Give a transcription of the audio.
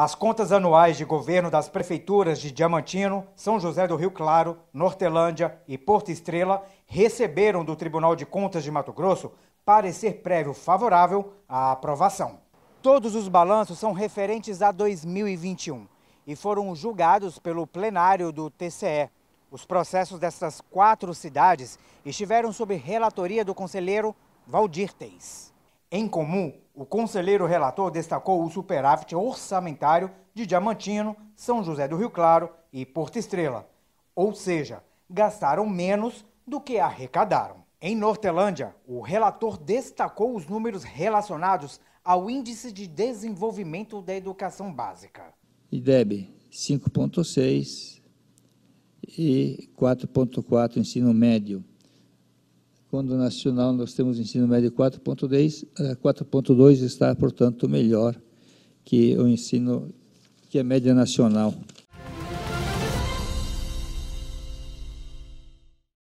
As contas anuais de governo das prefeituras de Diamantino, São José do Rio Claro, Nortelândia e Porto Estrela receberam do Tribunal de Contas de Mato Grosso parecer prévio favorável à aprovação. Todos os balanços são referentes a 2021 e foram julgados pelo plenário do TCE. Os processos dessas quatro cidades estiveram sob relatoria do conselheiro Valdir Teis. Em comum, o conselheiro relator destacou o superávit orçamentário de Diamantino, São José do Rio Claro e Porto Estrela, ou seja, gastaram menos do que arrecadaram. Em Nortelândia, o relator destacou os números relacionados ao Índice de Desenvolvimento da Educação Básica. IDEB 5.6 e 4.4 ensino médio quando nacional nós temos ensino médio 4.2 eh, está, portanto, melhor que o ensino que é média nacional.